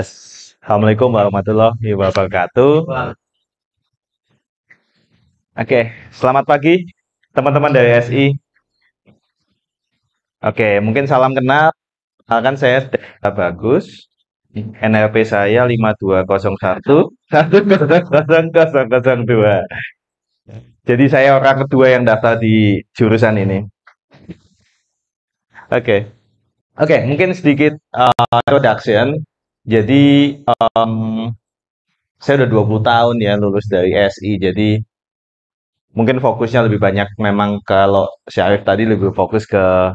Assalamualaikum warahmatullahi wabarakatuh. Oke, okay. selamat pagi teman-teman dari SI. Oke, okay, mungkin salam kenal. Akan saya Bagus. NLP saya 5201 1000002. Jadi saya orang kedua yang daftar di jurusan ini. Oke. Okay. Oke, okay, mungkin sedikit uh, introduction jadi um, saya udah 20 tahun ya lulus dari SI. Jadi mungkin fokusnya lebih banyak memang kalau Syarif tadi lebih fokus ke uh,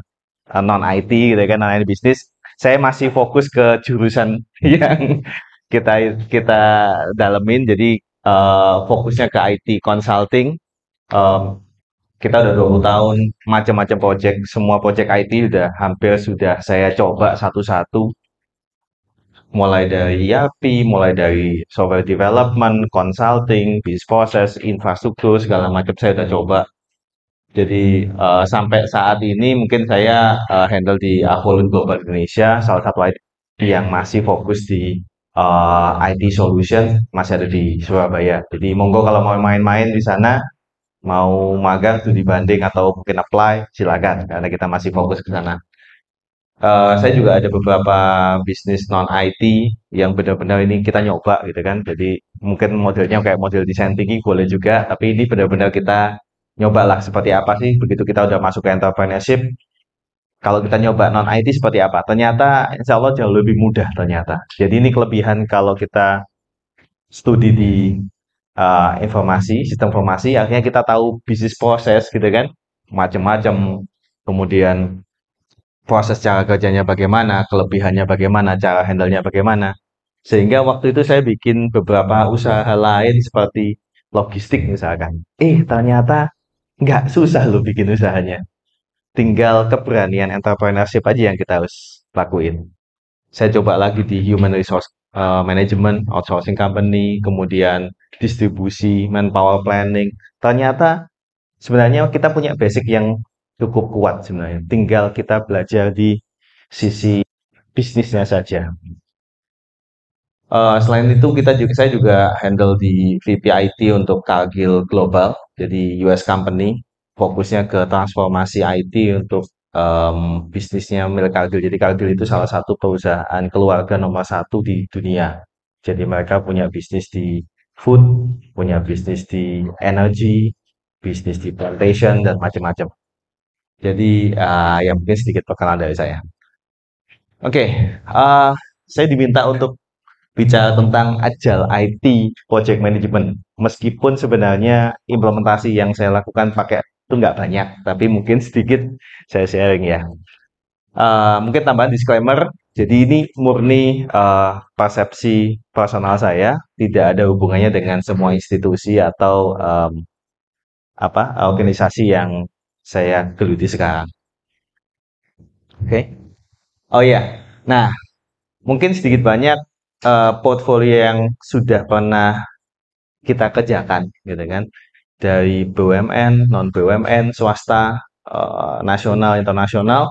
eh, non IT gitu ya kan, non IT bisnis. Saya masih fokus ke jurusan yang kita kita dalemin. Jadi uh, fokusnya ke IT consulting. Um, kita udah 20 tahun macam-macam project, semua project IT udah hampir sudah saya coba satu-satu mulai dari YAPI, e mulai dari software development, consulting, business process, infrastruktur, segala macam saya udah coba. Jadi uh, sampai saat ini mungkin saya uh, handle di Ahold Global Indonesia, salah satu IT yang masih fokus di uh, eh, IT solution masih ada di Surabaya. Jadi monggo kalau mau main-main di sana, mau magang studi banding atau mungkin apply silakan karena kita masih fokus ke sana. Uh, saya juga ada beberapa bisnis non IT yang benar-benar ini kita nyoba gitu kan. Jadi mungkin modelnya kayak model desain tinggi boleh juga, tapi ini benar-benar kita nyoba lah seperti apa sih begitu kita udah masuk ke entrepreneurship. Kalau kita nyoba non IT seperti apa? Ternyata insya Allah jauh lebih mudah ternyata. Jadi ini kelebihan kalau kita studi di uh, informasi, sistem informasi, akhirnya kita tahu bisnis proses gitu kan, macam-macam. Kemudian proses cara kerjanya bagaimana, kelebihannya bagaimana, cara handle-nya bagaimana. Sehingga waktu itu saya bikin beberapa usaha lain seperti logistik misalkan. Eh, ternyata nggak susah loh bikin usahanya. Tinggal keberanian entrepreneurship aja yang kita harus lakuin. Saya coba lagi di human resource uh, management, outsourcing company, kemudian distribusi, manpower planning. Ternyata sebenarnya kita punya basic yang cukup kuat sebenarnya. Tinggal kita belajar di sisi bisnisnya saja. Uh, selain itu kita juga saya juga handle di VP IT untuk Kagil Global, jadi US company fokusnya ke transformasi IT untuk um, bisnisnya milik Kagil. Jadi Kagil itu salah satu perusahaan keluarga nomor satu di dunia. Jadi mereka punya bisnis di food, punya bisnis di energy, bisnis di plantation dan macam-macam. Jadi uh, yang mungkin sedikit perkenalan dari saya. Oke, okay, uh, eh, saya diminta untuk bicara tentang Agile IT Project Management. Meskipun sebenarnya implementasi yang saya lakukan pakai itu nggak banyak, tapi mungkin sedikit saya sharing ya. Uh, mungkin tambahan disclaimer, jadi ini murni uh, persepsi personal saya, tidak ada hubungannya dengan semua institusi atau um, apa organisasi yang saya hmm. geluti sekarang. Oke. Okay. Oh iya. Yeah. Nah, mungkin sedikit banyak uh, portfolio yang sudah pernah kita kerjakan gitu kan dari BUMN, non BUMN, swasta, uh, nasional, internasional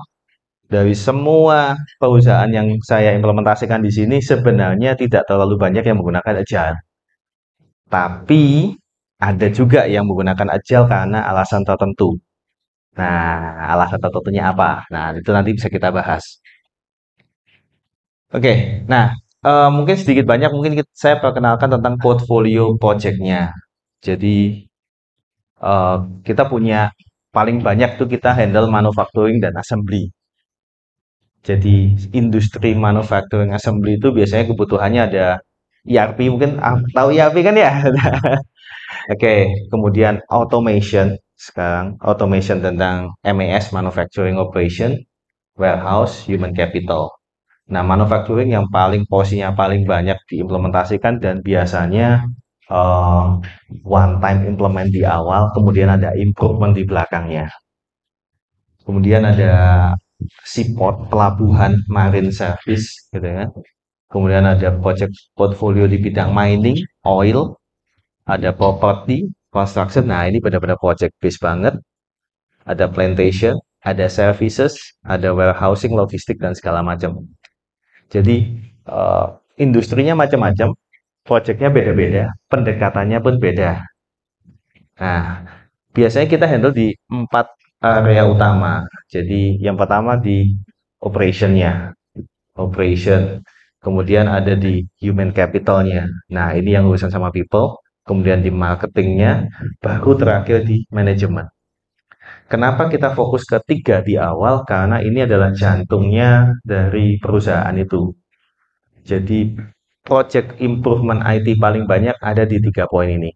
dari semua perusahaan yang saya implementasikan di sini sebenarnya tidak terlalu banyak yang menggunakan agile. Tapi ada juga yang menggunakan agile karena alasan tertentu. Nah, alasan tertentunya apa? Nah, itu nanti bisa kita bahas. Oke, okay, nah uh, mungkin sedikit banyak mungkin saya perkenalkan tentang portfolio projectnya. Jadi uh, kita punya paling banyak tuh kita handle manufacturing dan assembly. Jadi industri manufacturing assembly itu biasanya kebutuhannya ada ERP mungkin ah, tahu ERP kan ya. Oke, okay, kemudian automation sekarang automation tentang MAS manufacturing operation warehouse human capital nah manufacturing yang paling posisinya paling banyak diimplementasikan dan biasanya uh, one time implement di awal kemudian ada improvement di belakangnya kemudian ada support pelabuhan marine service gitu kan kemudian ada project portfolio di bidang mining oil ada property construction. Nah, ini benar-benar project based banget. Ada plantation, ada services, ada warehousing, logistik dan segala macam. Jadi uh, industrinya macam-macam, projectnya beda-beda, pendekatannya pun beda. Nah, biasanya kita handle di empat area utama. Jadi yang pertama di operationnya, operation. Kemudian ada di human capitalnya. Nah, ini yang urusan sama people kemudian di marketingnya, baru terakhir di manajemen. Kenapa kita fokus ke tiga di awal? Karena ini adalah jantungnya dari perusahaan itu. Jadi, project improvement IT paling banyak ada di tiga poin ini.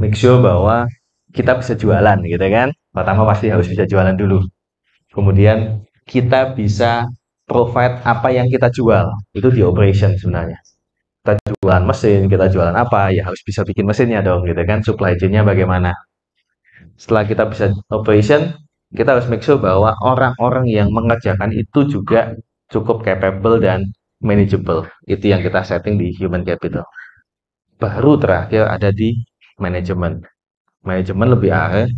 Make sure bahwa kita bisa jualan gitu kan. Pertama pasti harus bisa jualan dulu. Kemudian kita bisa provide apa yang kita jual. Itu di operation sebenarnya jualan mesin, kita jualan apa, ya harus bisa bikin mesinnya dong gitu kan, supply chain-nya bagaimana. Setelah kita bisa operation, kita harus make sure bahwa orang-orang yang mengerjakan itu juga cukup capable dan manageable. Itu yang kita setting di human capital. Baru terakhir ada di manajemen. Manajemen lebih akhir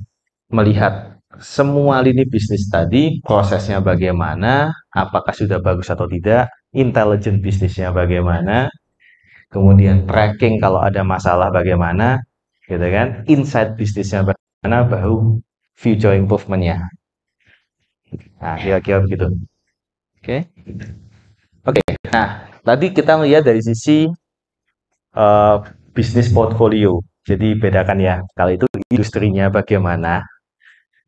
melihat semua lini bisnis tadi, prosesnya bagaimana, apakah sudah bagus atau tidak, intelligent bisnisnya bagaimana, kemudian tracking kalau ada masalah bagaimana, gitu kan, insight bisnisnya bagaimana, baru future improvementnya. Nah, kira-kira begitu. Oke, okay. oke. Okay. Nah, tadi kita melihat dari sisi uh, bisnis portfolio. Jadi bedakan ya. Kalau itu industrinya bagaimana.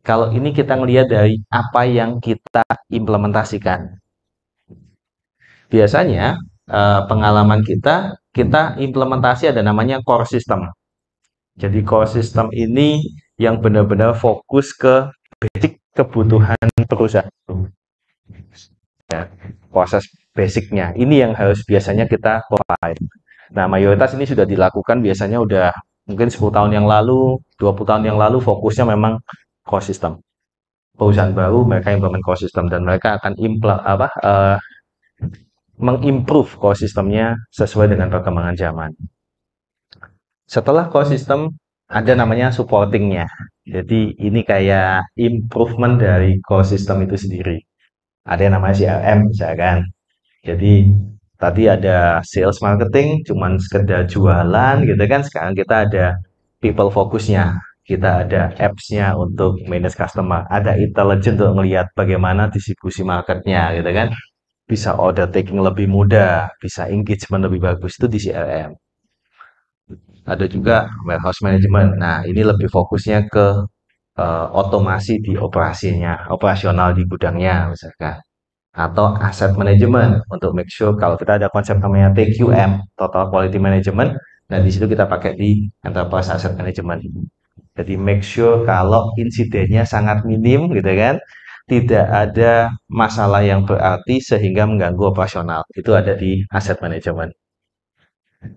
Kalau ini kita melihat dari apa yang kita implementasikan. Biasanya eh, pengalaman kita kita implementasi ada namanya core system. Jadi core system ini yang benar-benar fokus ke basic kebutuhan perusahaan. Ya, proses basicnya. Ini yang harus biasanya kita provide. Nah, mayoritas ini sudah dilakukan biasanya udah mungkin 10 tahun yang lalu, 20 tahun yang lalu fokusnya memang core system. Perusahaan baru mereka implement core system dan mereka akan impl apa uh, mengimprove core sistemnya sesuai dengan perkembangan zaman. Setelah core system ada namanya supportingnya. Jadi ini kayak improvement dari core system itu sendiri. Ada yang namanya CRM misalkan. Jadi tadi ada sales marketing cuman sekedar jualan gitu kan sekarang kita ada people fokusnya kita ada apps-nya untuk manage customer ada intelligence untuk melihat bagaimana distribusi marketnya gitu kan bisa order taking lebih mudah, bisa engagement lebih bagus itu di CRM. Ada juga warehouse management. Nah, ini lebih fokusnya ke uh, otomasi di operasinya, operasional di gudangnya misalkan. Atau aset management untuk make sure kalau kita ada konsep namanya TQM, Total Quality Management, Nah, di situ kita pakai di enterprise asset management. Jadi make sure kalau insidennya sangat minim gitu kan, tidak ada masalah yang berarti sehingga mengganggu operasional. Itu ada di aset manajemen.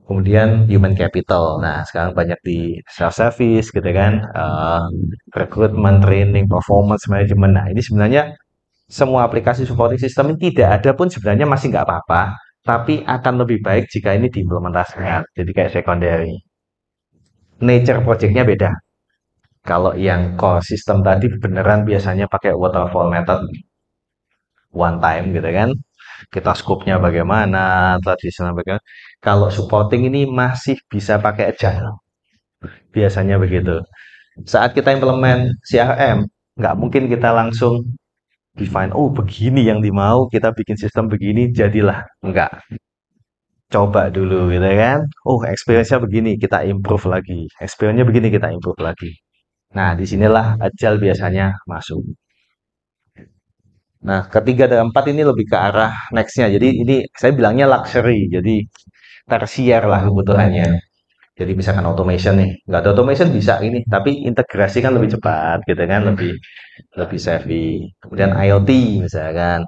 Kemudian human capital. Nah, sekarang banyak di self service gitu kan, uh, recruitment, training, performance management. Nah, ini sebenarnya semua aplikasi supporting system ini tidak ada pun sebenarnya masih nggak apa-apa, tapi akan lebih baik jika ini diimplementasikan. Jadi kayak secondary. Nature projectnya beda kalau yang core system tadi beneran biasanya pakai waterfall method one time gitu kan. Kita scope-nya bagaimana, tradisional bagaimana. Kalau supporting ini masih bisa pakai agile. Biasanya begitu. Saat kita implement CRM, nggak mungkin kita langsung define, oh begini yang dimau, kita bikin sistem begini, jadilah. Enggak coba dulu gitu kan oh experience-nya begini kita improve lagi experience-nya begini kita improve lagi Nah, disinilah ajal biasanya masuk. Nah, ketiga dan empat ini lebih ke arah nextnya. Jadi ini saya bilangnya luxury, jadi tersier lah kebutuhannya. Iya. Jadi misalkan automation nih, nggak ada automation bisa ini, tapi integrasi kan lebih cepat, gitu kan, iya. lebih lebih savvy. Kemudian IoT misalkan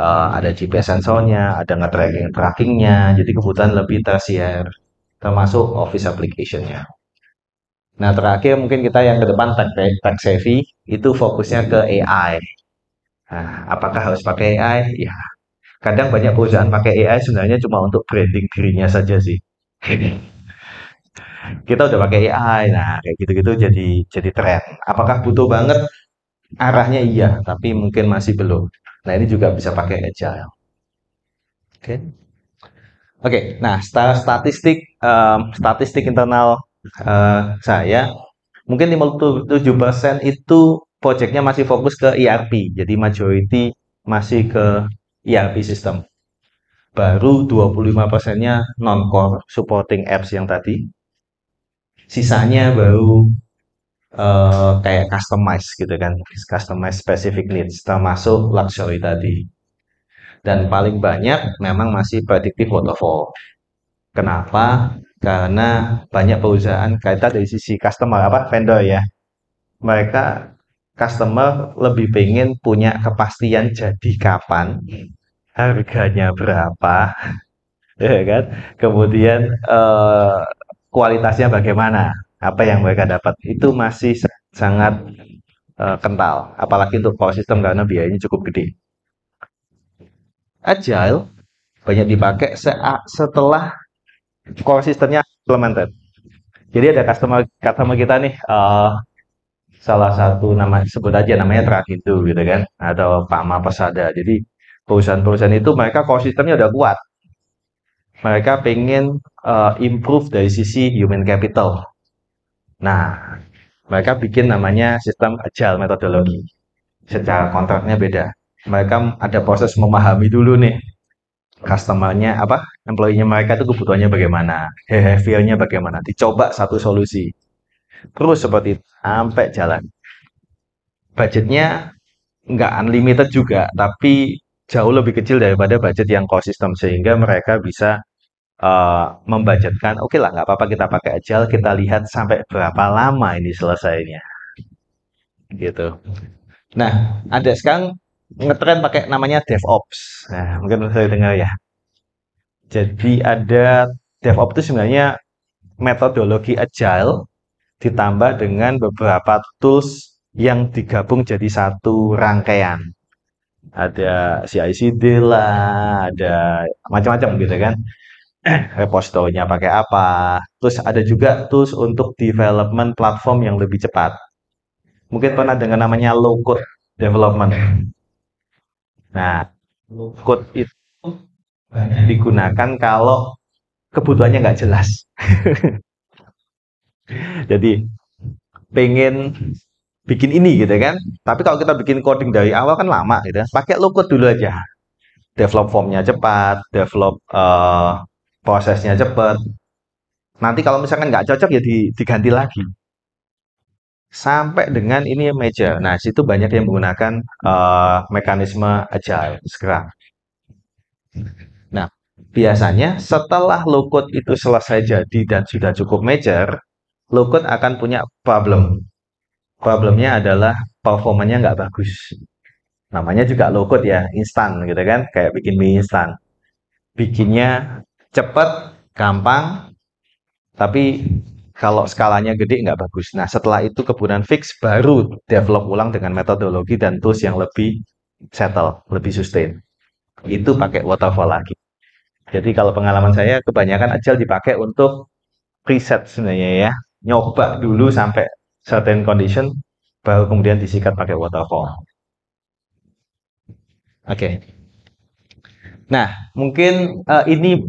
uh, ada GPS sensornya, ada nge-tracking trackingnya, jadi kebutuhan lebih tersier, termasuk office application-nya. Nah, terakhir mungkin kita yang ke depan tech, tech savvy itu fokusnya ke AI. Nah, apakah harus pakai AI? Ya, kadang banyak perusahaan pakai AI sebenarnya cuma untuk branding dirinya saja sih. kita udah pakai AI, nah kayak gitu-gitu jadi jadi tren. Apakah butuh banget? Arahnya iya, tapi mungkin masih belum. Nah, ini juga bisa pakai agile. Oke. Okay. Oke, okay, nah secara statistik um, statistik internal uh, saya mungkin 57% itu proyeknya masih fokus ke ERP. Jadi majority masih ke ERP system. Baru 25 persennya non-core supporting apps yang tadi. Sisanya baru uh, kayak customize gitu kan. Customize specific needs termasuk luxury tadi. Dan paling banyak memang masih predictive waterfall. Kenapa? karena banyak perusahaan kaitan dari sisi customer apa vendor ya mereka customer lebih pengen punya kepastian jadi kapan harganya berapa ya kan kemudian eh, kualitasnya bagaimana apa yang mereka dapat itu masih sangat eh, kental apalagi untuk power system karena biayanya cukup gede agile banyak dipakai setelah konsistennya implemented. Jadi ada customer customer kita nih uh, salah satu nama sebut aja namanya itu gitu kan atau Pama Pesada. Jadi perusahaan-perusahaan itu mereka konsistennya udah kuat. Mereka pengen uh, eh, improve dari sisi human capital. Nah, mereka bikin namanya sistem agile metodologi. Secara kontraknya beda. Mereka ada proses memahami dulu nih customernya apa employee-nya mereka itu kebutuhannya bagaimana behavior-nya bagaimana dicoba satu solusi terus seperti itu, sampai jalan budgetnya nggak unlimited juga tapi jauh lebih kecil daripada budget yang konsisten sehingga mereka bisa uh, membudgetkan oke okay lah nggak apa-apa kita pakai agile kita lihat sampai berapa lama ini selesainya gitu nah ada sekarang ngetren pakai namanya DevOps. Nah, mungkin saya dengar ya. Jadi ada DevOps itu sebenarnya metodologi agile ditambah dengan beberapa tools yang digabung jadi satu rangkaian. Ada CI/CD lah, ada macam-macam gitu kan. Repositonya pakai apa? Terus ada juga tools untuk development platform yang lebih cepat. Mungkin pernah dengan namanya low code development. Nah, code itu digunakan kalau kebutuhannya nggak jelas. Jadi pengen bikin ini gitu kan. Tapi kalau kita bikin coding dari awal kan lama gitu. Pakai low code dulu aja. Develop formnya cepat, develop uh, prosesnya cepat. Nanti kalau misalkan nggak cocok ya diganti lagi sampai dengan ini ya, major. Nah, situ banyak yang menggunakan uh, mekanisme agile, sekarang. Nah, biasanya setelah low code itu selesai jadi dan sudah cukup major, low code akan punya problem. Problemnya adalah performanya nggak bagus. Namanya juga low code ya, instan gitu kan, kayak bikin mie instan. Bikinnya cepat, gampang, tapi kalau skalanya gede nggak bagus. Nah setelah itu kebunan fix baru develop ulang dengan metodologi dan tools yang lebih settle, lebih sustain. Itu pakai waterfall lagi. Jadi kalau pengalaman saya kebanyakan agile dipakai untuk preset sebenarnya ya. Nyoba dulu sampai certain condition baru kemudian disikat pakai waterfall. Oke. Okay. Nah, mungkin uh, ini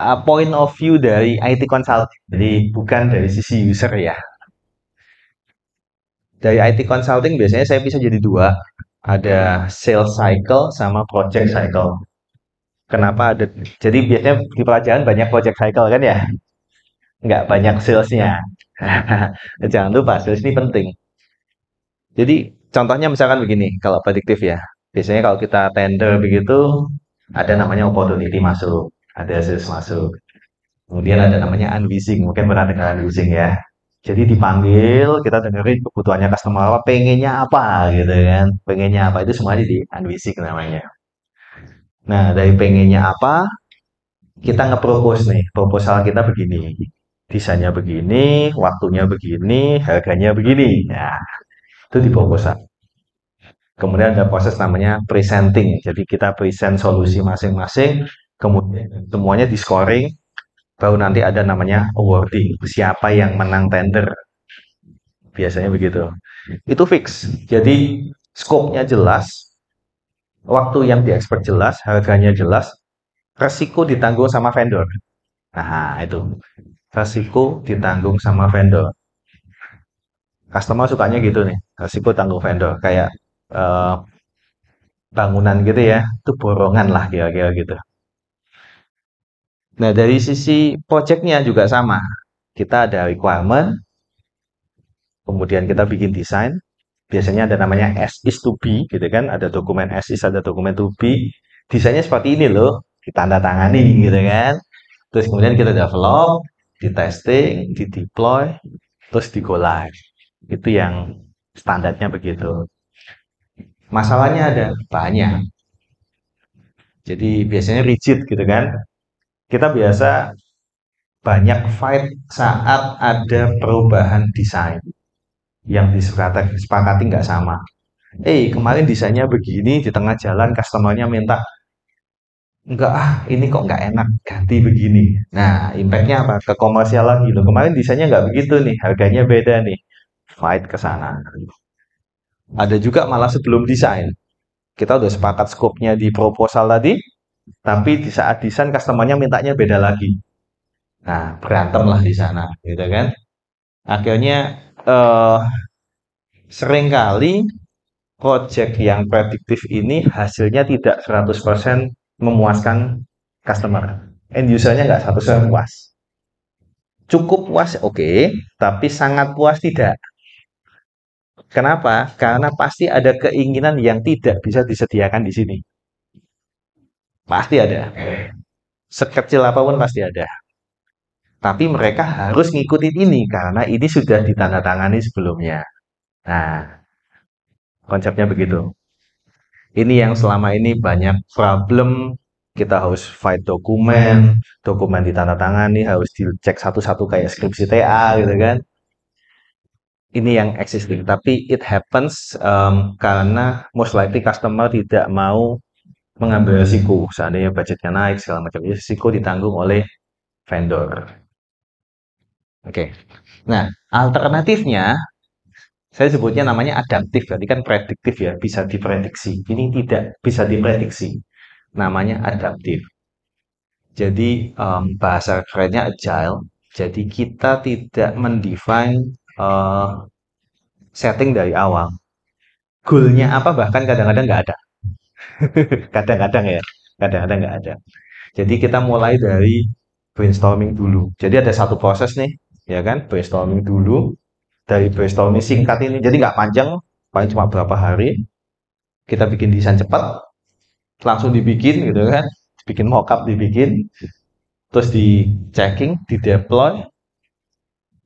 uh, point of view dari hmm. IT consulting. Jadi hmm. bukan dari sisi user ya. Dari IT consulting biasanya saya bisa jadi dua, ada sales cycle sama project cycle. Kenapa ada? Jadi biasanya di pelajaran banyak project cycle kan ya, nggak banyak salesnya. Jangan lupa sales ini penting. Jadi contohnya misalkan begini, kalau prediktif ya, biasanya kalau kita tender begitu ada namanya opportunity masuk ada sales masuk. Kemudian ada namanya unwishing, mungkin pernah dengar unwishing ya. Jadi dipanggil, kita dengerin kebutuhannya customer apa, pengennya apa gitu kan. Pengennya apa, itu semuanya di unwishing namanya. Nah, dari pengennya apa, kita ngepropose nih, proposal kita begini. Desainnya begini, waktunya begini, harganya begini. Nah, itu di proposal. Kemudian ada proses namanya presenting. Jadi kita present solusi masing-masing kemudian semuanya di scoring baru nanti ada namanya awarding siapa yang menang tender biasanya begitu itu fix jadi skopnya jelas waktu yang diekspor jelas harganya jelas resiko ditanggung sama vendor nah itu resiko ditanggung sama vendor customer sukanya gitu nih resiko tanggung vendor kayak uh, bangunan gitu ya itu borongan lah kira-kira gitu Nah, dari sisi projectnya juga sama. Kita ada requirement, kemudian kita bikin desain. Biasanya ada namanya as is to be, gitu kan? Ada dokumen as is, ada dokumen to be. Desainnya seperti ini loh, ditanda tangani, gitu kan? Terus kemudian kita develop, di testing, di deploy, terus di go live. Itu yang standarnya begitu. Masalahnya ada banyak. Jadi biasanya rigid gitu kan kita biasa hmm. banyak fight saat ada perubahan desain yang disepakati nggak sama. Eh kemarin desainnya begini di tengah jalan customernya minta enggak ah ini kok nggak enak ganti begini nah impactnya apa ke komersial lagi loh kemarin desainnya nggak begitu nih harganya beda nih fight ke sana ada juga malah sebelum desain kita udah sepakat skopnya di proposal tadi tapi di saat desain customernya mintanya beda lagi nah berantem lah di sana gitu kan akhirnya eh, seringkali project yang prediktif ini hasilnya tidak 100% memuaskan customer end usernya nggak 100% puas cukup puas oke okay, tapi sangat puas tidak Kenapa? Karena pasti ada keinginan yang tidak bisa disediakan di sini. Pasti ada. Sekecil apapun pasti ada. Tapi mereka harus ngikutin ini karena ini sudah ditandatangani sebelumnya. Nah, konsepnya begitu. Ini yang selama ini banyak problem kita harus fight dokumen, dokumen ditandatangani harus dicek satu-satu kayak skripsi TA gitu kan. Ini yang existing, tapi it happens um, karena most likely customer tidak mau mengambil resiko seandainya budgetnya naik segala macam itu resiko ditanggung oleh vendor. Oke. Okay. Nah, alternatifnya saya sebutnya namanya adaptif, jadi kan prediktif ya, bisa diprediksi. Ini tidak bisa diprediksi, namanya adaptif. Jadi um, bahasa kerennya agile. Jadi kita tidak mendefine uh, setting dari awal. Goalnya apa bahkan kadang-kadang nggak ada. kadang-kadang ya kadang-kadang nggak ada jadi kita mulai dari brainstorming dulu jadi ada satu proses nih ya kan brainstorming dulu dari brainstorming singkat ini jadi nggak panjang paling cuma berapa hari kita bikin desain cepat langsung dibikin gitu kan bikin mockup dibikin terus di checking di deploy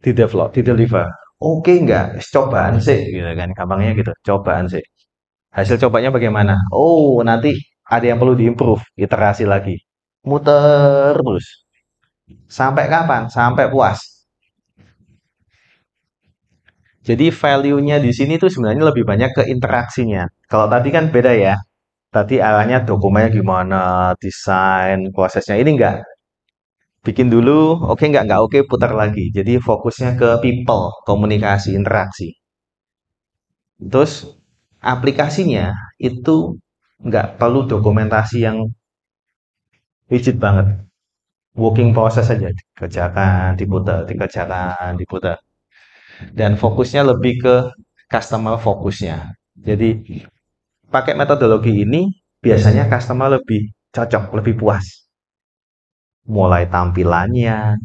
di develop di deliver oke okay, nggak cobaan sih gitu kan gampangnya gitu cobaan sih hasil cobanya bagaimana oh nanti ada yang perlu diimprove iterasi lagi muter terus sampai kapan sampai puas jadi value-nya di sini tuh sebenarnya lebih banyak ke interaksinya. Kalau tadi kan beda ya. Tadi arahnya dokumennya gimana, desain, prosesnya. Ini enggak. Bikin dulu, oke okay, enggak, enggak oke, okay, putar lagi. Jadi fokusnya ke people, komunikasi, interaksi. Terus aplikasinya itu nggak perlu dokumentasi yang rigid banget. Working process saja dikerjakan, diputar, dikerjakan, diputar. Dan fokusnya lebih ke customer fokusnya. Jadi pakai metodologi ini biasanya customer lebih cocok, lebih puas. Mulai tampilannya,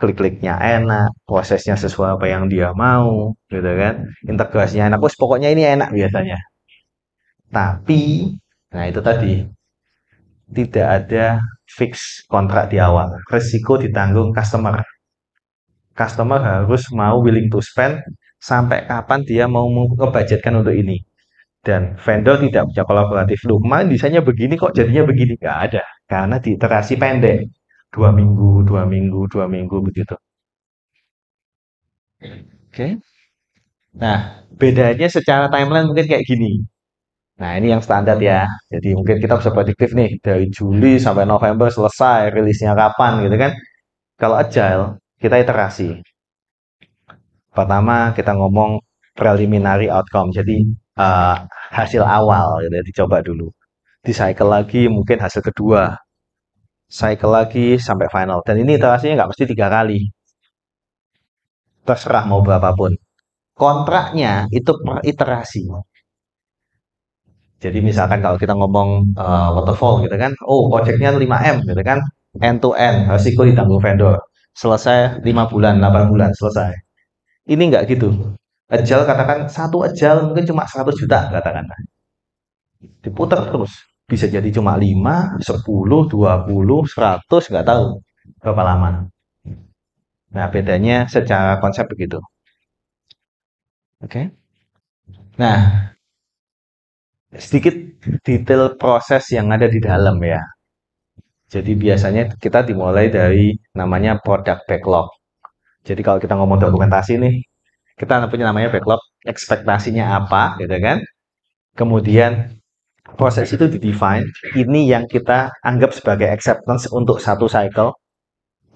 klik-kliknya enak, prosesnya sesuai apa yang dia mau, gitu kan. Integrasinya enak, terus pokoknya ini enak biasanya. Tapi, nah itu tadi, tidak ada fix kontrak di awal. Resiko ditanggung customer. Customer harus mau willing to spend sampai kapan dia mau membudgetkan untuk ini. Dan vendor tidak punya kolaboratif. Lu kemarin desainnya begini kok jadinya begini. Gak ada. Karena di iterasi pendek dua minggu, dua minggu, dua minggu begitu. Oke. Nah, bedanya secara timeline mungkin kayak gini. Nah, ini yang standar ya. Jadi mungkin kita bisa prediktif nih dari Juli sampai November selesai rilisnya kapan gitu kan. Kalau agile, kita iterasi. Pertama, kita ngomong preliminary outcome. Jadi uh, hasil awal gitu, ya, dicoba dulu. Di cycle lagi mungkin hasil kedua cycle lagi sampai final. Dan ini iterasinya iya. nggak mesti tiga kali. Terserah mau hmm. berapapun. Kontraknya itu per iterasi. Jadi hmm. misalkan kalau kita ngomong uh, waterfall gitu kan, oh projectnya 5M gitu kan, end to end, resiko ditanggung vendor. Selesai 5 bulan, 8 bulan, selesai. Ini nggak gitu. Ajal katakan satu ajal mungkin cuma 100 juta katakan. Diputar terus bisa jadi cuma 5, 10, 20, 100, nggak tahu berapa lama. Nah, bedanya secara konsep begitu. Oke. Okay. Nah, sedikit detail proses yang ada di dalam ya. Jadi biasanya kita dimulai dari namanya product backlog. Jadi kalau kita ngomong dokumentasi nih, kita punya namanya backlog, ekspektasinya apa gitu kan. Kemudian proses itu di define ini yang kita anggap sebagai acceptance untuk satu cycle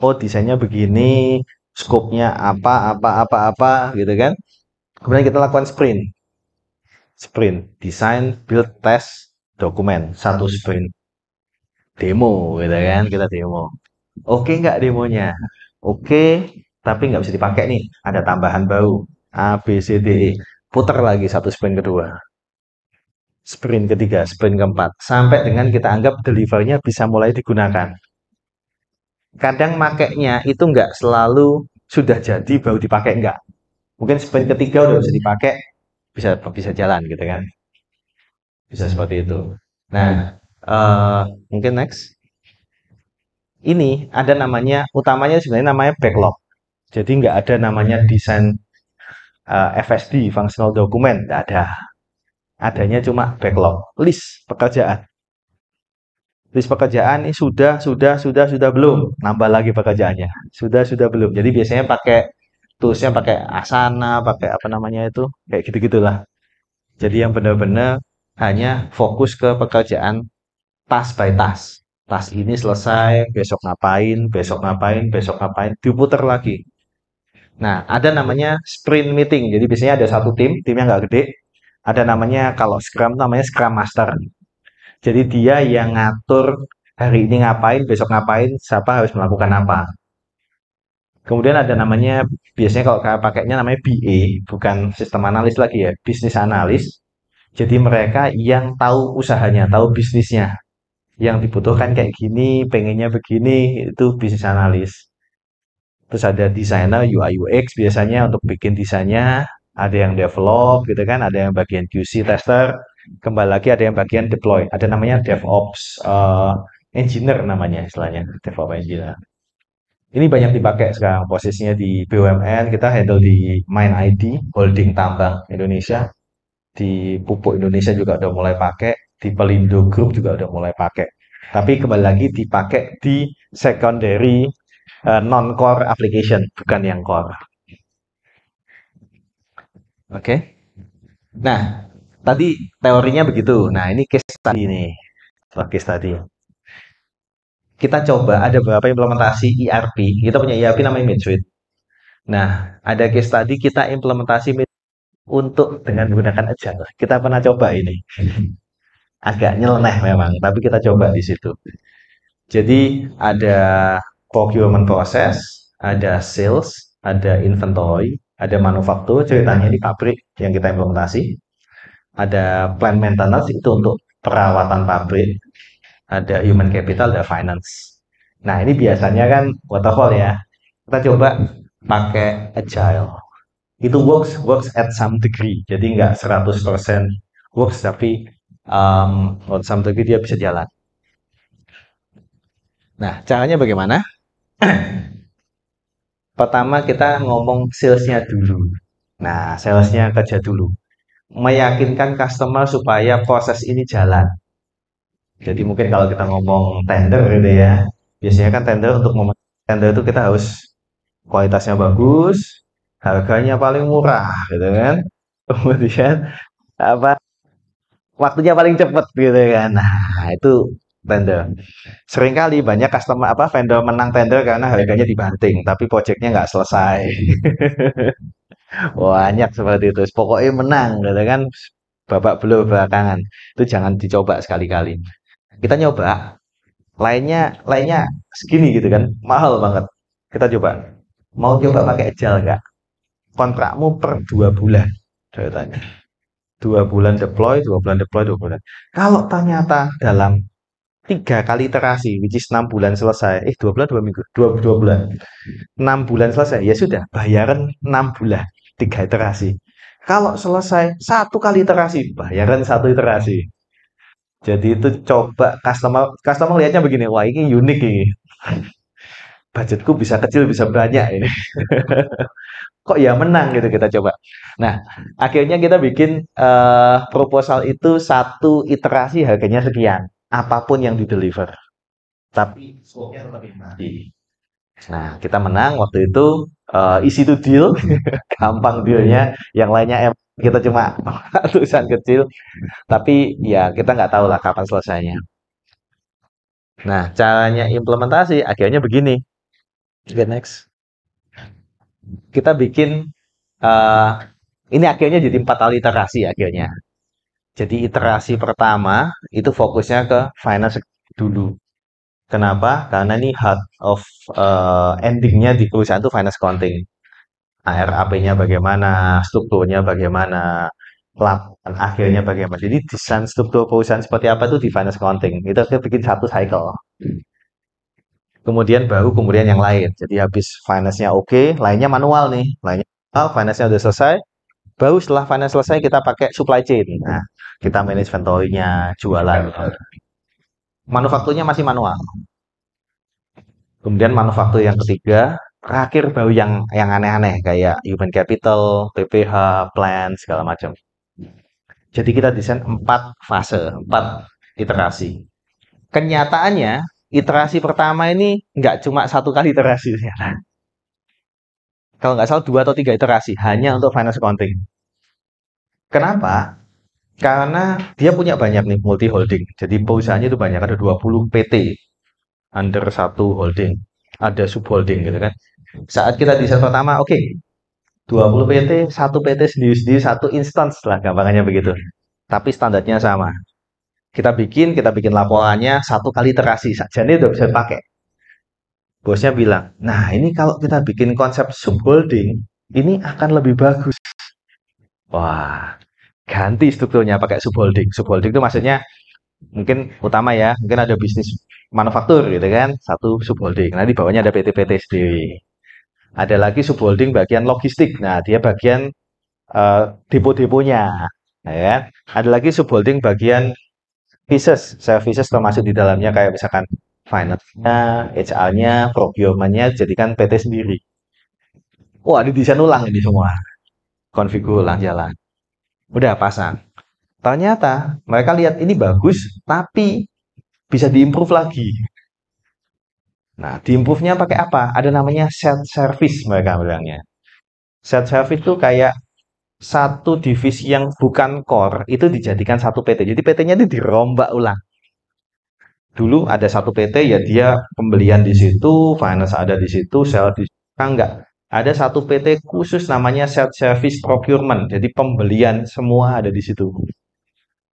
oh desainnya begini scope-nya apa apa apa apa gitu kan kemudian kita lakukan sprint sprint design build test dokumen satu hmm. sprint demo gitu kan kita demo oke okay, nggak demonya oke okay, tapi nggak bisa dipakai nih ada tambahan bau A B C D E putar lagi satu sprint kedua sprint ketiga, sprint keempat, sampai dengan kita anggap delivernya bisa mulai digunakan. Kadang makainya itu nggak selalu sudah jadi baru dipakai nggak. Mungkin sprint ketiga udah bisa dipakai, bisa bisa jalan gitu kan. Bisa seperti itu. Nah, uh, mungkin next. Ini ada namanya, utamanya sebenarnya namanya backlog. Jadi nggak ada namanya desain uh, eh, FSD, functional document, nggak ada adanya cuma backlog list pekerjaan list pekerjaan ini sudah sudah sudah sudah belum nambah lagi pekerjaannya sudah sudah belum jadi biasanya pakai toolsnya pakai asana pakai apa namanya itu kayak gitu gitulah jadi yang benar-benar hanya fokus ke pekerjaan task by task tas ini selesai, besok ngapain, besok ngapain, besok ngapain, diputar lagi. Nah, ada namanya sprint meeting. Jadi biasanya ada satu tim, timnya nggak gede ada namanya kalau Scrum namanya Scrum Master. Jadi dia yang ngatur hari ini ngapain, besok ngapain, siapa harus melakukan apa. Kemudian ada namanya biasanya kalau kayak pakainya namanya BA, bukan sistem analis lagi ya, bisnis analis. Jadi mereka yang tahu usahanya, tahu bisnisnya. Yang dibutuhkan kayak gini, pengennya begini, itu bisnis analis. Terus ada desainer UI UX biasanya untuk bikin desainnya, ada yang develop gitu kan, ada yang bagian QC tester, kembali lagi ada yang bagian deploy, ada namanya DevOps uh, engineer namanya istilahnya, DevOps engineer. Ini banyak dipakai sekarang posisinya di BUMN, kita handle di Mine ID, Holding Tambang Indonesia, di Pupuk Indonesia juga udah mulai pakai, di Pelindo Group juga udah mulai pakai. Tapi kembali lagi dipakai di secondary uh, non-core application, bukan yang core. Oke. Okay? Nah, tadi teorinya begitu. Nah, ini case study nih. case study. Kita coba ada beberapa implementasi ERP. Kita punya ERP namanya Midsuite. Nah, ada case study kita implementasi untuk dengan menggunakan Agile. Kita pernah coba ini. Agak nyeleneh memang, tapi kita coba di situ. Jadi ada procurement process, ada sales, ada inventory, ada manufaktur ceritanya di pabrik yang kita implementasi ada plan maintenance itu untuk perawatan pabrik ada human capital ada finance nah ini biasanya kan waterfall ya kita coba pakai agile itu works works at some degree jadi nggak 100% works tapi um, on some degree dia bisa jalan nah caranya bagaimana pertama kita ngomong salesnya dulu nah salesnya kerja dulu meyakinkan customer supaya proses ini jalan jadi mungkin kalau kita ngomong tender gitu ya biasanya kan tender untuk tender itu kita harus kualitasnya bagus harganya paling murah gitu kan kemudian apa waktunya paling cepat gitu kan nah itu tender. Seringkali banyak customer apa vendor menang tender karena harganya dibanting, tapi proyeknya nggak selesai. banyak seperti itu. Pokoknya menang, gitu kan? Babak belur belakangan. Itu jangan dicoba sekali-kali. Kita nyoba, lainnya lainnya segini gitu kan, mahal banget. Kita coba. Mau coba pakai ejal nggak? Kontrakmu per dua bulan. Saya tanya. Dua bulan deploy, dua bulan deploy, dua bulan. Kalau ternyata dalam tiga kali terasi, which is enam bulan selesai. Eh, dua bulan, dua minggu, dua, dua bulan, enam bulan selesai. Ya sudah, bayaran enam bulan, tiga iterasi. Kalau selesai satu kali iterasi, bayaran satu iterasi. Jadi itu coba customer customer lihatnya begini, wah ini unik ini. Budgetku bisa kecil, bisa banyak ini. Kok ya menang gitu kita coba. Nah, akhirnya kita bikin uh, proposal itu satu iterasi harganya sekian apapun yang di deliver tapi scope-nya tetap nah kita menang waktu itu uh, easy to deal gampang dealnya yang lainnya em, kita cuma tulisan kecil tapi ya kita nggak tahu lah kapan selesainya nah caranya implementasi akhirnya begini okay, next kita bikin uh, ini akhirnya jadi empat kali iterasi akhirnya jadi iterasi pertama itu fokusnya ke finance dulu. Kenapa? Karena ini heart of uh, endingnya di perusahaan itu finance accounting. ARAP-nya bagaimana, strukturnya bagaimana, dan akhirnya bagaimana. Jadi desain struktur perusahaan seperti apa itu di finance accounting. Itu kita bikin satu cycle. Kemudian baru kemudian yang lain. Jadi habis finance-nya oke, okay, lainnya manual nih. Lainnya manual, finance-nya udah selesai. Baru setelah finance selesai kita pakai supply chain. Nah, kita manage ventoynya, jualan. Manufakturnya masih manual. Kemudian manufaktur yang ketiga, terakhir baru yang yang aneh-aneh kayak human capital, PPH, plan segala macam. Jadi kita desain empat fase, empat iterasi. Kenyataannya iterasi pertama ini nggak cuma satu kali iterasi ternyata. Kalau nggak salah dua atau tiga iterasi hanya untuk finance accounting. Kenapa? Karena dia punya banyak nih multi holding. Jadi perusahaannya itu banyak ada 20 PT under satu holding. Ada sub holding gitu kan. Saat kita di set pertama, oke. Okay, 20 PT, satu PT sendiri-sendiri, satu instance lah gampangnya begitu. Tapi standarnya sama. Kita bikin, kita bikin laporannya satu kali terasi saja. Ini udah bisa pakai. Bosnya bilang, nah ini kalau kita bikin konsep subholding, ini akan lebih bagus. Wah, ganti strukturnya pakai subholding. Subholding itu maksudnya mungkin utama ya, mungkin ada bisnis manufaktur gitu kan, satu subholding. Nah, di bawahnya ada PT-PT sendiri. Ada lagi subholding bagian logistik. Nah, dia bagian uh, depo-deponya. Ya. Kan? Ada lagi subholding bagian pieces, services termasuk di dalamnya kayak misalkan finance-nya, HR-nya, procurement-nya jadikan PT sendiri. Wah, desain ulang ini semua. Konfigur ulang jalan. Udah pasang. Ternyata mereka lihat ini bagus, tapi bisa diimprove lagi. Nah, diimprove-nya pakai apa? Ada namanya set service mereka bilangnya. Set service itu kayak satu divisi yang bukan core itu dijadikan satu PT. Jadi PT-nya itu dirombak ulang. Dulu ada satu PT ya dia pembelian di situ, finance ada di situ, sales di situ. enggak ada satu PT khusus namanya Self Service Procurement, jadi pembelian semua ada di situ.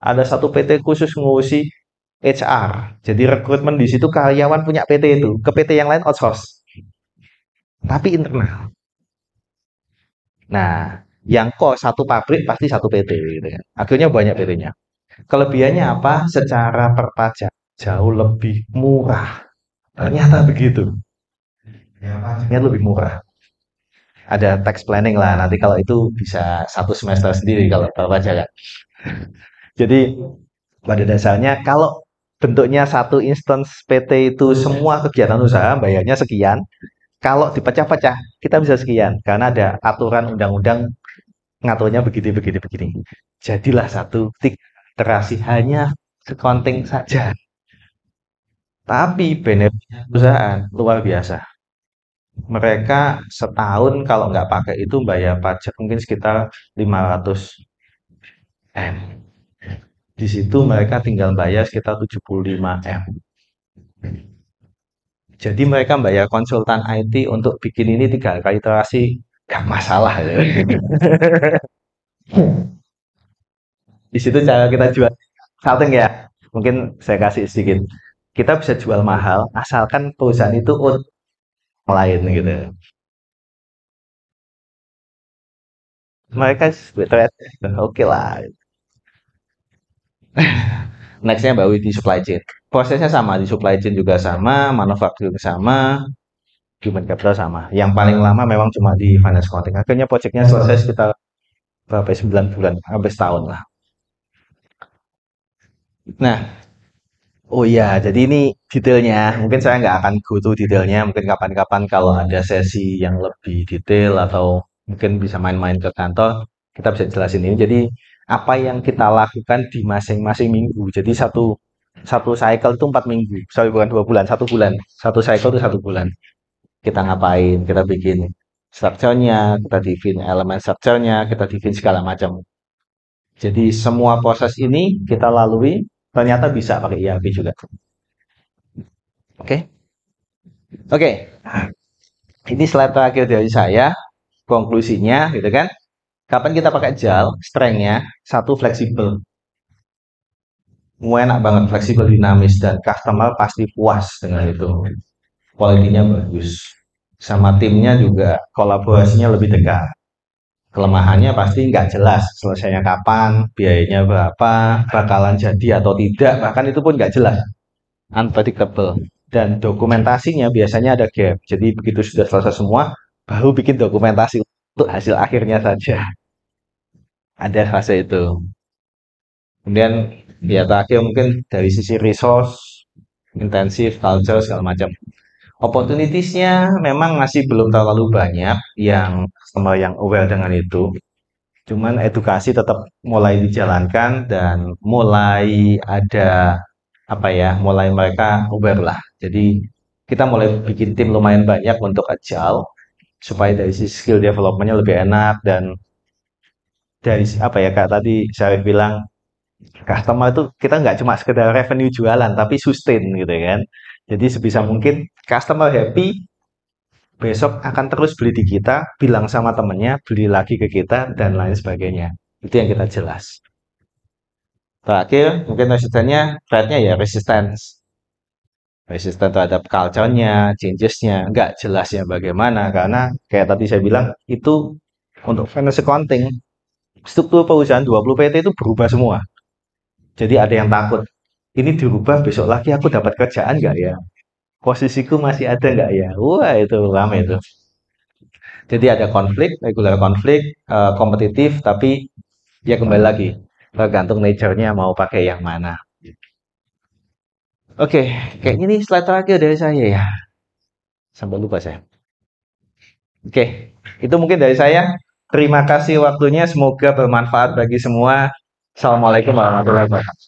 Ada satu PT khusus ngurusi HR, jadi rekrutmen di situ karyawan punya PT itu, ke PT yang lain outsource, tapi internal. Nah, yang kok satu pabrik pasti satu PT, gitu kan? Akhirnya banyak PT-nya. Kelebihannya apa? Secara perpajak jauh lebih murah. Ternyata begitu. Ternyata lebih murah ada tax planning lah nanti kalau itu bisa satu semester sendiri kalau bapak jalan jadi pada dasarnya kalau bentuknya satu instance PT itu semua kegiatan usaha bayarnya sekian kalau dipecah-pecah kita bisa sekian karena ada aturan undang-undang ngaturnya begini begini begini jadilah satu tik terasi hanya sekonting saja tapi benefitnya perusahaan luar biasa mereka setahun kalau nggak pakai itu bayar pajak mungkin sekitar 500 M. Di situ mereka tinggal bayar sekitar 75 M. Jadi mereka bayar konsultan IT untuk bikin ini tiga kali iterasi, nggak masalah. Ya. Di situ cara kita jual salting ya. Mungkin saya kasih sedikit. Kita bisa jual mahal, asalkan perusahaan itu lain gitu mereka ternyata oke okay lah nextnya Mbak di supply chain prosesnya sama di supply chain juga sama manufaktur sama human capital sama yang paling lama memang cuma di finance accounting akhirnya projectnya selesai sekitar berapa 9 ya, bulan habis tahun lah nah Oh iya, jadi ini detailnya. Mungkin saya nggak akan go to detailnya. Mungkin kapan-kapan kalau ada sesi yang lebih detail atau mungkin bisa main-main ke kantor, kita bisa jelasin ini. Jadi apa yang kita lakukan di masing-masing minggu. Jadi satu satu cycle itu empat minggu. Sorry bukan dua bulan, satu bulan. Satu cycle itu satu bulan. Kita ngapain? Kita bikin strukturnya, kita define elemen strukturnya, kita define segala macam. Jadi semua proses ini kita lalui ternyata bisa pakai IAP e juga. Oke. Okay? Oke. Okay. Ini slide terakhir dari saya. Konklusinya gitu kan. Kapan kita pakai JAL? strength satu fleksibel. Enak banget fleksibel, dinamis dan customer pasti puas dengan itu. Kualitinya bagus. Sama timnya juga kolaborasinya lebih dekat kelemahannya pasti nggak jelas selesainya kapan, biayanya berapa, bakalan jadi atau tidak, bahkan itu pun nggak jelas. Unpredictable. Dan dokumentasinya biasanya ada gap. Jadi begitu sudah selesai semua, baru bikin dokumentasi untuk hasil akhirnya saja. Ada fase itu. Kemudian ya terakhir mungkin dari sisi resource, intensif, culture, segala macam. Opportunitiesnya memang masih belum terlalu banyak yang customer yang aware dengan itu. Cuman edukasi tetap mulai dijalankan dan mulai ada apa ya, mulai mereka aware lah. Jadi kita mulai bikin tim lumayan banyak untuk agile supaya dari sisi skill developmentnya lebih enak dan dari apa ya kak tadi saya bilang customer itu kita nggak cuma sekedar revenue jualan tapi sustain gitu kan jadi sebisa mungkin customer happy, besok akan terus beli di kita, bilang sama temennya, beli lagi ke kita, dan lain sebagainya. Itu yang kita jelas. Terakhir, mungkin resistennya, threadnya ya resistance. Resisten terhadap culture-nya, changes-nya, nggak jelasnya bagaimana, karena kayak tadi saya bilang, itu untuk finance accounting, struktur perusahaan 20 PT itu berubah semua. Jadi ada yang takut, ini dirubah besok lagi aku dapat kerjaan nggak ya posisiku masih ada nggak ya wah itu ramai itu jadi ada konflik regular konflik uh, kompetitif tapi ya kembali lagi tergantung nature-nya mau pakai yang mana oke okay, kayaknya ini slide terakhir dari saya ya sampai lupa saya oke okay, itu mungkin dari saya terima kasih waktunya semoga bermanfaat bagi semua assalamualaikum warahmatullahi wabarakatuh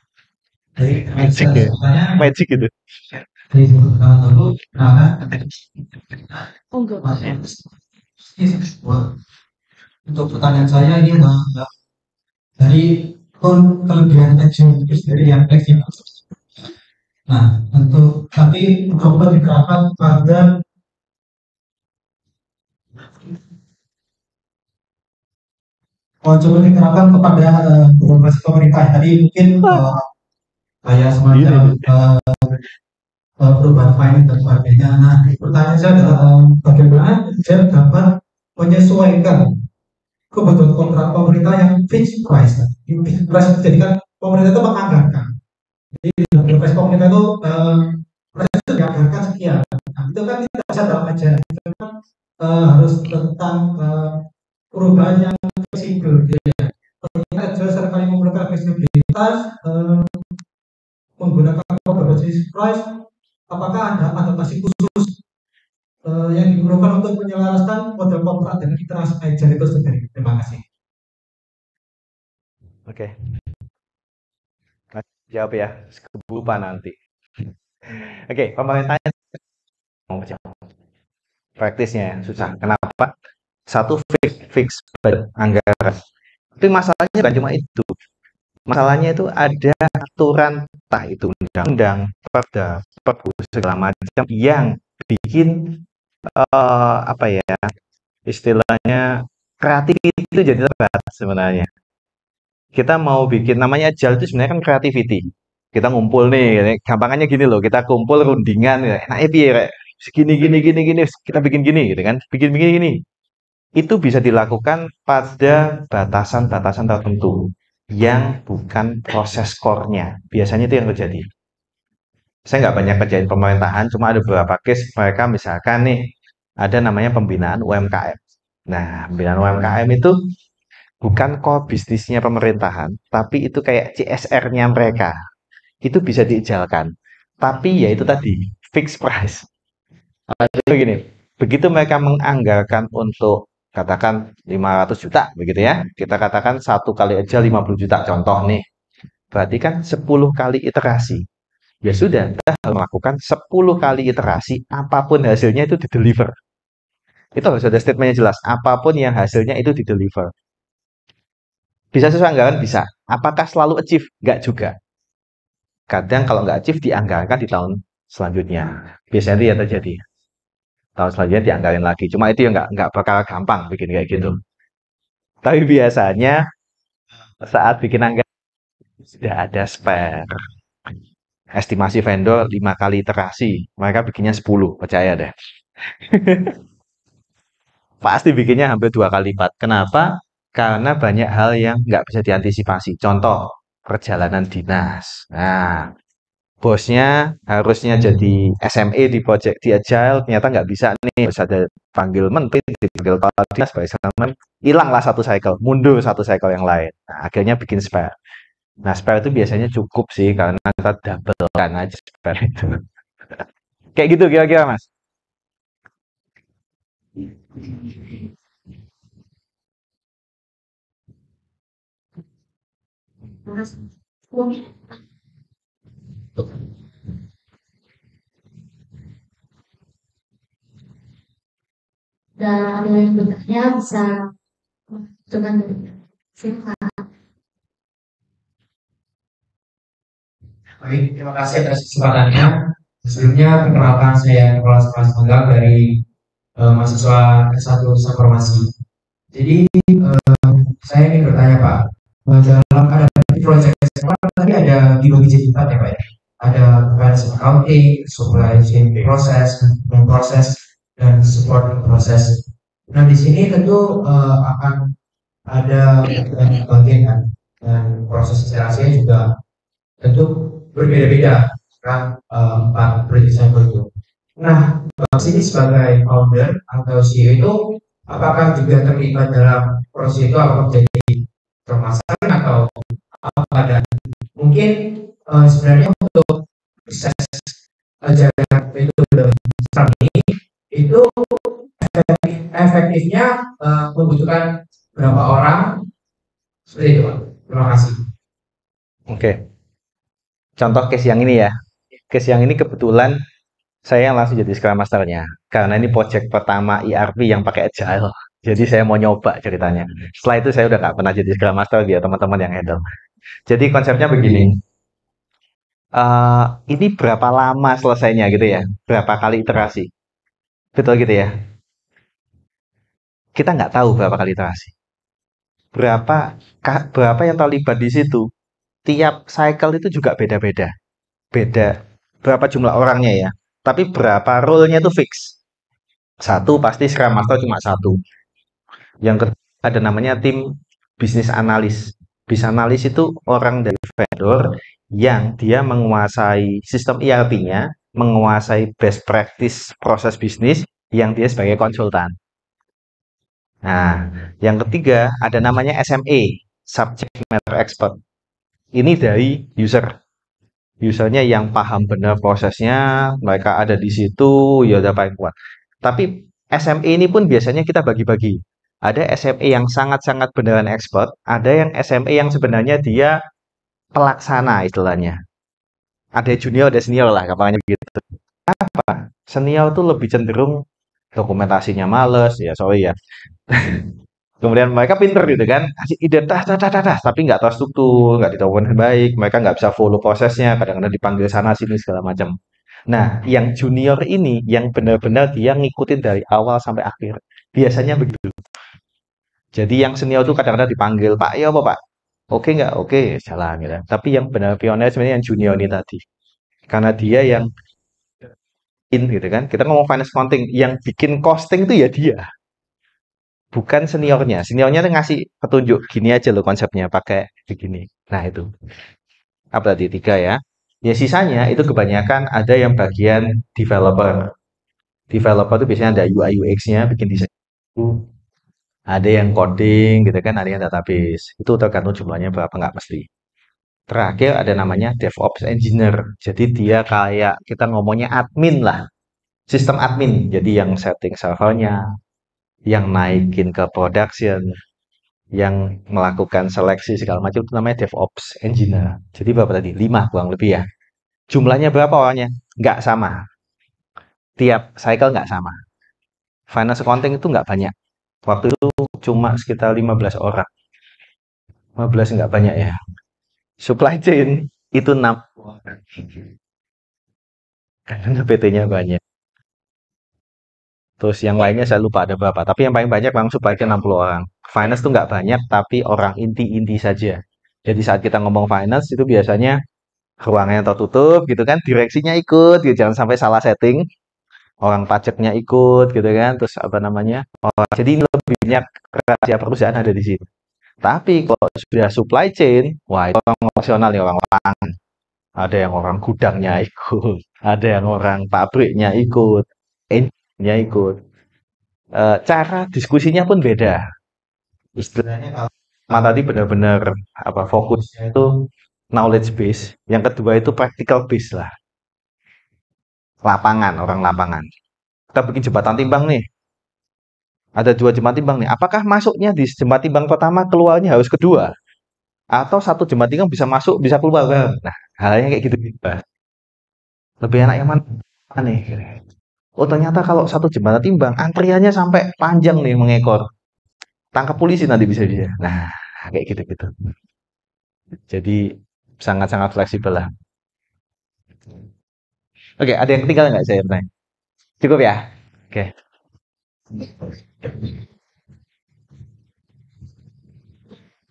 magic ya magic gitu dari kenapa untuk pertanyaan saya ini adalah dari pun kelebihan action dari yang fleksibel nah untuk tapi coba diterapkan pada Oh, coba diterapkan kepada uh, pemerintah tadi mungkin uh, kayak semacam uh, perubahan finding dan sebagainya. Nah, pertanyaan saya adalah eh, bagaimana Jem dapat menyesuaikan kebutuhan kontrak pemerintah yang fixed price. Yang fixed price menjadikan pemerintah itu menganggarkan. Jadi fixed price pemerintah itu uh, price itu dianggarkan sekian. Nah, itu kan tidak bisa dalam aja. Itu kan uh, harus tentang uh, perubahan yang fleksibel. Gitu ya. Pemerintah juga seringkali memerlukan fleksibilitas uh, menggunakan produk jenis price, apakah ada adaptasi khusus uh, yang diperlukan untuk menyelaraskan model kontrak dengan internasional agile itu sendiri? Terima kasih. Oke. Okay. jawab ya, kebupa nanti. Oke, okay, pemerintahnya praktisnya ya, susah. Kenapa? Satu fix fix anggaran. Tapi masalahnya bukan cuma itu. Masalahnya itu ada aturan tak itu undang-undang, perda, perpu segala macam yang bikin uh, apa ya istilahnya kreativitas itu jadi terbatas sebenarnya. Kita mau bikin namanya agile itu sebenarnya kan kreativiti. Kita ngumpul nih, gampangannya gini loh, kita kumpul rundingan, ya. nah enaknya ya, segini gini gini gini kita bikin gini gitu kan bikin gini, gini itu bisa dilakukan pada batasan-batasan tertentu yang bukan proses core-nya. Biasanya itu yang terjadi. Saya nggak banyak kerjain pemerintahan, cuma ada beberapa case mereka misalkan nih, ada namanya pembinaan UMKM. Nah, pembinaan UMKM itu bukan core bisnisnya pemerintahan, tapi itu kayak CSR-nya mereka. Itu bisa diijalkan. Tapi ya itu tadi, fixed price. Itu gini, begitu mereka menganggarkan untuk katakan 500 juta begitu ya. Kita katakan satu kali aja 50 juta contoh nih. Berarti kan 10 kali iterasi. Ya sudah, kita harus melakukan 10 kali iterasi, apapun hasilnya itu di deliver Itu harus ada statementnya jelas. Apapun yang hasilnya itu di deliver Bisa sesuai anggaran? Bisa. Apakah selalu achieve? Nggak juga. Kadang kalau nggak achieve, dianggarkan di tahun selanjutnya. Biasanya itu ya terjadi tahun selanjutnya dianggarin lagi cuma itu yang nggak nggak bakal gampang bikin kayak gitu hmm. tapi biasanya ah. saat bikin anggaran sudah ada spare estimasi vendor lima kali iterasi mereka bikinnya 10 percaya deh pasti bikinnya hampir dua kali lipat kenapa karena banyak hal yang nggak bisa diantisipasi contoh perjalanan dinas nah bosnya harusnya hmm. jadi SME di project di agile ternyata nggak bisa nih harus ada panggil menteri dipanggil kepala dinas sebagai sekarang hilanglah satu cycle mundur satu cycle yang lain nah, akhirnya bikin spare nah spare itu biasanya cukup sih karena kita double kan aja spare itu kayak gitu kira-kira mas Terima kasih dan ada yang bentuknya bisa cuman silahkan. Baik, terima kasih atas kesempatannya. Sebelumnya perkenalkan saya Kepala Sekolah Semegang dari uh, mahasiswa S1 Informasi. Jadi uh, saya ingin bertanya Pak, eh, dalam ada proyek sekolah tadi ada biologi jadi ya Pak ya? ada advanced accounting, supply chain process, management process, dan support process. Nah di sini tentu uh, akan ada banyak bagian kan dan proses instalasinya juga tentu berbeda-beda kan uh, empat project cycle itu. Nah, di sini sebagai founder atau CEO itu apakah juga terlibat dalam proses itu atau menjadi permasalahan atau apa dan mungkin uh, sebenarnya untuk proses uh, eh, jarak metode SAM ini itu efektifnya uh, membutuhkan berapa orang seperti itu Pak. Terima kasih. Oke. Okay. Contoh case yang ini ya. Case yang ini kebetulan saya yang langsung jadi Scrum Masternya. Karena ini project pertama ERP yang pakai Agile. Jadi saya mau nyoba ceritanya. Setelah itu saya udah gak pernah jadi Scrum Master dia teman-teman yang handle. Jadi konsepnya iya. begini. Uh, ini berapa lama selesainya gitu ya? Berapa kali iterasi? Betul gitu ya? Kita nggak tahu berapa kali iterasi. Berapa berapa yang terlibat di situ? Tiap cycle itu juga beda-beda. Beda berapa jumlah orangnya ya. Tapi berapa role-nya itu fix. Satu pasti Scrum Master cuma satu. Yang ada namanya tim bisnis analis. Bisa analis itu orang dari vendor yang dia menguasai sistem ERP-nya, menguasai best practice proses bisnis yang dia sebagai konsultan. Nah, yang ketiga ada namanya SME, Subject Matter Expert. Ini dari user. Usernya yang paham benar prosesnya, mereka ada di situ, ya udah paling kuat. Tapi SME ini pun biasanya kita bagi-bagi. Ada SME yang sangat-sangat beneran expert, ada yang SME yang sebenarnya dia pelaksana istilahnya. Ada junior, ada senior lah, gampangnya begitu. Apa? Senior tuh lebih cenderung dokumentasinya males, ya sorry ya. Kemudian mereka pinter gitu kan, kasih ide tah tah tah tah, tapi nggak tahu struktur, nggak ditawarkan baik, mereka nggak bisa follow prosesnya, kadang-kadang dipanggil sana sini segala macam. Nah, yang junior ini yang benar-benar dia ngikutin dari awal sampai akhir. Biasanya begitu. Jadi yang senior itu kadang-kadang dipanggil, Pak, ya apa Pak? Oke nggak? Oke, jalan gitu. Tapi yang benar pionir sebenarnya yang junior ini tadi. Karena dia yang in gitu kan. Kita ngomong finance accounting, yang bikin costing itu ya dia. Bukan seniornya. Seniornya tuh ngasih petunjuk, gini aja loh konsepnya, pakai begini. Nah itu. Apa tadi? Tiga ya. Ya sisanya itu kebanyakan ada yang bagian developer. Developer itu biasanya ada UI UX-nya, bikin desain ada yang coding gitu kan ada yang database itu tergantung jumlahnya berapa nggak mesti. terakhir ada namanya DevOps Engineer jadi dia kayak kita ngomongnya admin lah sistem admin jadi yang setting servernya yang naikin ke production yang melakukan seleksi segala macam itu namanya DevOps Engineer jadi berapa tadi lima kurang lebih ya jumlahnya berapa orangnya nggak sama tiap cycle nggak sama finance accounting itu nggak banyak waktu itu cuma sekitar 15 orang 15 nggak banyak ya supply chain itu 6 orang karena PT-nya banyak terus yang lainnya saya lupa ada berapa tapi yang paling banyak memang supply chain 60 orang finance tuh nggak banyak tapi orang inti-inti saja jadi saat kita ngomong finance itu biasanya ruangannya tertutup gitu kan direksinya ikut gitu jangan sampai salah setting orang pajaknya ikut gitu kan terus apa namanya orang, jadi ini lebih banyak rahasia perusahaan ada di sini tapi kalau sudah supply chain wah itu orang operasional nih ya, orang orang ada yang orang gudangnya ikut ada yang orang pabriknya ikut engineer-nya ikut e, cara diskusinya pun beda istilahnya kalau tadi benar-benar apa fokusnya itu knowledge base yang kedua itu practical base lah lapangan, orang lapangan. Kita bikin jembatan timbang nih. Ada dua jembatan timbang nih. Apakah masuknya di jembatan timbang pertama, keluarnya harus kedua? Atau satu jembatan timbang bisa masuk, bisa keluar? Kan? Nah, halnya kayak gitu Lebih enak yang mana? Aneh. Oh ternyata kalau satu jembatan timbang antriannya sampai panjang nih mengekor. Tangkap polisi nanti bisa bisa. Nah kayak gitu gitu. Jadi sangat-sangat fleksibel lah. Oke, okay, ada yang ketinggalan nggak saya bertanya? Cukup ya? Oke. Okay.